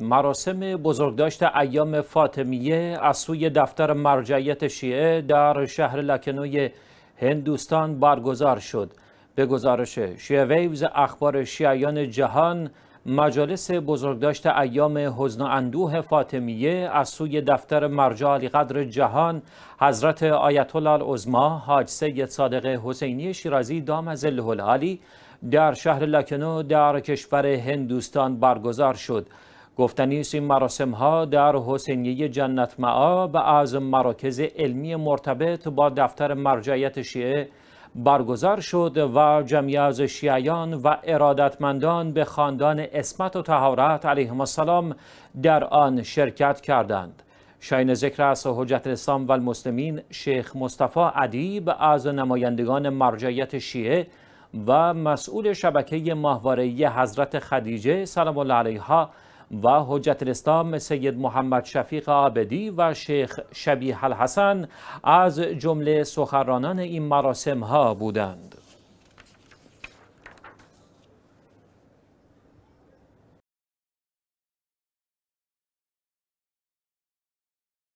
مراسم بزرگداشت ایام فاطمیه از سوی دفتر مرجعیت شیعه در شهر لکنوی هندوستان برگزار شد به گزارش شیعه ویوز اخبار شیعیان جهان مجالس بزرگداشت ایام حزن و اندوه فاطمیه از سوی دفتر مرجع قدر جهان حضرت آیت الله العظما حاج سید صادق حسینی شیرازی دام از الهلالی در شهر لکنو در کشور هندوستان برگزار شد گفتنی این مراسم ها در حسینیه جنت معا و از مراکز علمی مرتبط با دفتر مرجعیت شیعه برگزار شد و جمعی از شیعیان و ارادتمندان به خاندان اسمت و تهارت علیهم السلام در آن شرکت کردند. شاین ذکر است حجت الاسلام و المسلمین شیخ مصطفی عدیب از نمایندگان مرجعیت شیعه و مسئول شبکه ماهواره حضرت خدیجه سلام الله علیها و حجت الاسلام سید محمد شفیق عابدی و شیخ شبیح الحسن از جمله سخرانان این مراسم ها بودند